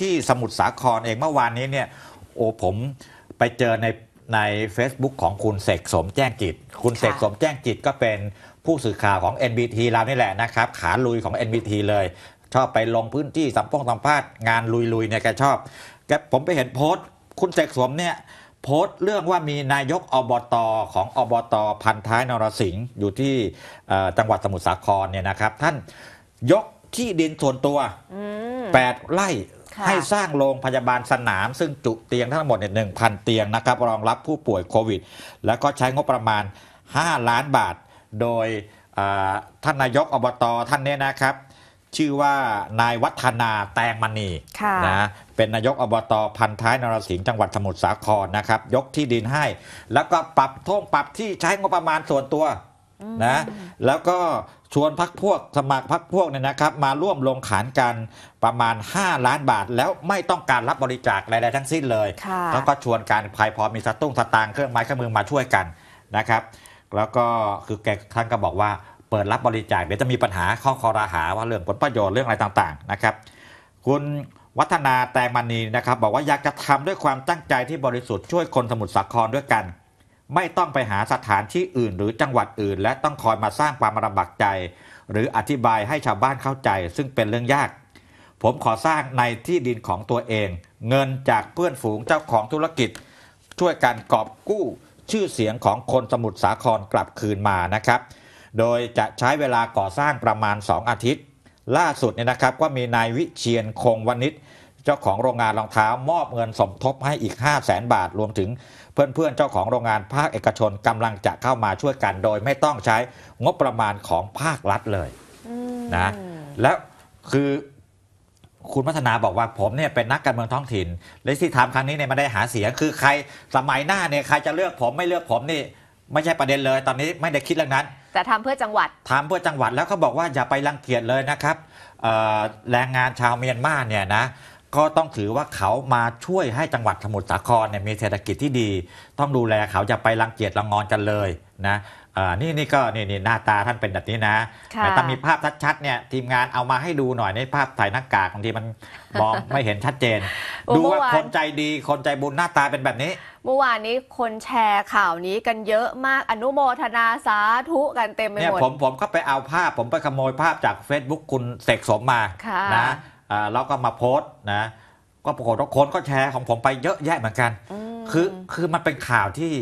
ที่สมุทรสาครเองเมื่อวานนี้เนี่ยโอ้ผมไปเจอในใน Facebook ของคุณเสกสมแจ้งจิต คุณเสกสมแจ้งจิตก็เป็นผู้สื่อข่าวของ NBT เรานี่แหละนะครับ ขาลุยของ NBT เลย ชอบไปลงพื้นที่สัมพงสัมภาษณ์งานลุยๆเนี่ยแกชอบแกผมไปเห็นโพสต์ คุณเสกสมเนี่ยโพสต์เรื่องว่ามีนายกอบตอ ของอบตอพันท้ายนรสิงห์อยู่ที่จังหวัดสมุทรสาครเนี่ยนะครับ ท่านยกที่ดินส่วนตัว8ไร่ให้สร้างโรงพยาบาลสนาม ซึ่งจุเตียงทั้งหมดเนี่ยหนึ่งพันเตียงนะครับรองรับผู้ป่วยโควิด แล้วก็ใช้งบประมาณ 5 ล้านบาท โดยท่านนายกอบตอท่านเนี่ยนะครับ ชื่อว่านายวัฒนาแตงมณีนะเป็นนายกอบตอพันท้ายนรสิงห์จังหวัดสมุทรสาครนะครับยกที่ดินให้ แล้วก็ปรับท่งปรับที่ใช้งบประมาณส่วนตัวนะแล้วก็ชวนพักพวกสมัครพักพวกเนี่ยนะครับ มาร่วมลงขานกันประมาณ 5 ล้านบาท แล้วไม่ต้องการรับบริจาคใดๆทั้งสิ้นเลยแล้วก็ชวนการภายพอมีสตุ้งสตางเครื่องไม้เครื่องมือมาช่วยกันนะครับแล้วก็คือแกท่านก็บอกว่าเปิดรับบริจาคเดี๋ยวจะมีปัญหาข้อคอราหาว่าเรื่องผลประโยชน์เรื่องอะไรต่างๆนะครับคุณวัฒนาแตงมณีนะครับบอกว่าอยากจะทำด้วยความตั้งใจที่บริสุทธิ์ช่วยคนสมุทรสาครด้วยกันไม่ต้องไปหาสถานที่อื่นหรือจังหวัดอื่น และต้องคอยมาสร้างความลำบากใจ หรืออธิบายให้ชาวบ้านเข้าใจซึ่งเป็นเรื่องยาก ผมขอสร้างในที่ดินของตัวเอง เงินจากเพื่อนฝูงเจ้าของธุรกิจ ช่วยกันกอบกู้ชื่อเสียงของคนสมุทรสาครกลับคืนมานะครับ โดยจะใช้เวลาก่อสร้างประมาณ 2 อาทิตย์ ล่าสุดเนี่ยนะครับก็มีนายวิเชียนคงวณิชเจ้าของโรงงานรองเท้ามอบเงินสมทบให้อีก 5 0 0แสนบาทรวมถึงเพื่อนๆเเจ้าของโรงงานภาคเอกชนกำลังจะเข้ามาช่วยกัน โดยไม่ต้องใช้งบประมาณของภาครัฐเลยนะแล้วคือคุณพัฒนาบอกว่าผมเนี่ยเป็นนักการเมืองท้องถิ่น และที่ถามครั้งนี้เนี่ยไม่ได้หาเสียงคือใครสมัยหน้าเนี่ยใครจะเลือกผมไม่เลือกผมนี่ ไม่ใช่ประเด็นเลยตอนนี้ไม่ได้คิดเรื่องนั้นแต่ทำเพื่อจังหวัดทำเพื่อจังหวัดแล้วเขาบอกว่าอย่าไปรังเกียจเลยนะครับแรงงานชาวเมียนมาเนี่ยนะก็ต้องถือว่าเขามาช่วยให้จังหวัดสมุทรสาครเนี่ยมีเศรษฐกิจที่ดี ต้องดูแลเขาจะไปรังเกียจรังงอนกันเลยนะนี่นี่ก็นี่นี่หน้าตาท่านเป็นแบบนี้นะ แต่ถ้ามีภาพชัดๆเนี่ยทีมงานเอามาให้ดูหน่อยในภาพถ่ายหน้ากากบางทีมันมองไม่เห็นชัดเจน ดูว่าคนใจดีคนใจบุญหน้าตาเป็นแบบนี้ เมื่อวานนี้คนแชร์ข่าวนี้กันเยอะมากอนุโมทนาสาธุกันเต็มไปหมดเนี่ยผมผมก็ไปเอาภาพผมไปขโมยภาพจาก Facebook คุณเสกสมมานะแล้วก็มาโพสต์นะ ก็ปรากฏว่าคนก็แชร์ของผมไปเยอะแยะเหมือนกันคือคือมันเป็นข่าวที่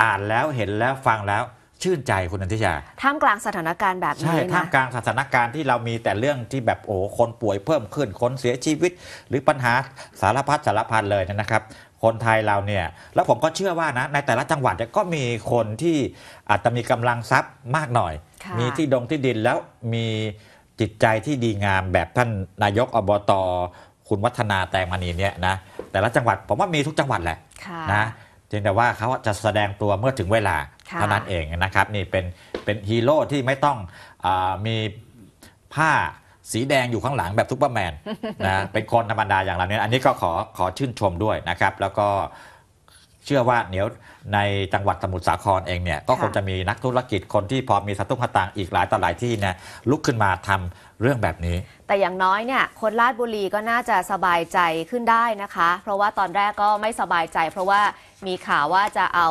อ่านแล้วเห็นแล้วฟังแล้วชื่นใจคุณนันทิชาท่ามกลางสถานการณ์แบบนี้ใช่ท่ามกลางสถานการณ์ที่เรามีแต่เรื่องที่แบบโอ้คนป่วยเพิ่มขึ้นคนเสียชีวิต หรือปัญหาสารพัดสารพันเลยนะครับ คนไทยเราเนี่ย แล้วผมก็เชื่อว่านะในแต่ละจังหวัดก็มีคนที่อาจจะมีกำลังทรัพย์มากหน่อย มีที่ดงที่ดินแล้วมีจิตใจที่ดีงามแบบท่านนายกอบตคุณวัฒนาแตงมณีเนี่ยนะแต่ละจังหวัดผมว่ามีทุกจังหวัดแหละนะจริงแต่ว่าเขาจะแสดงตัวเมื่อถึงเวลา เท่านั้นเองนะครับ นี่เป็นเป็นฮีโร่ที่ไม่ต้องอมีผ้าสีแดงอยู่ข้างหลังแบบทุกเปอร์แมนนะเป็นคนธรรมดาอย่างเราเนี่ยอันนี้ก็ขอขอชื่นชมด้วยนะครับ แล้วก็เชื่อว่าเดี๋ยวในจังหวัดสมุทรสาครเองเนี่ยก็คงจะมีนักธุรกิจคนที่พอมีสตุ้งตางอีกหลายต่อหลายที่นะลุกขึ้นมาทำเรื่องแบบนี้ แต่อย่างน้อยเนี่ยคนราชบุรีก็น่าจะสบายใจขึ้นได้นะคะ เพราะว่าตอนแรกก็ไม่สบายใจ เพราะว่ามีข่าวว่าจะเอา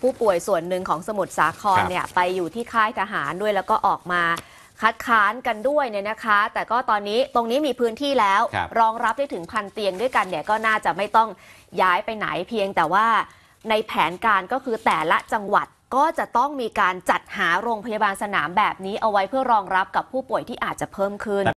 ผู้ป่วยส่วนหนึ่งของสมุทรสาครเนี่ยไปอยู่ที่ค่ายทหารด้วยแล้วก็ออกมาคัดค้านกันด้วยเนี่ยนะคะ แต่ก็ตอนนี้ตรงนี้มีพื้นที่แล้ว รองรับได้ถึงพันเตียงด้วยกันเนี่ยก็น่าจะไม่ต้องย้ายไปไหนเพียง แต่ว่าในแผนการก็คือแต่ละจังหวัดก็จะต้องมีการจัดหาโรงพยาบาลสนามแบบนี้เอาไว้เพื่อรองรับกับผู้ป่วยที่อาจจะเพิ่มขึ้น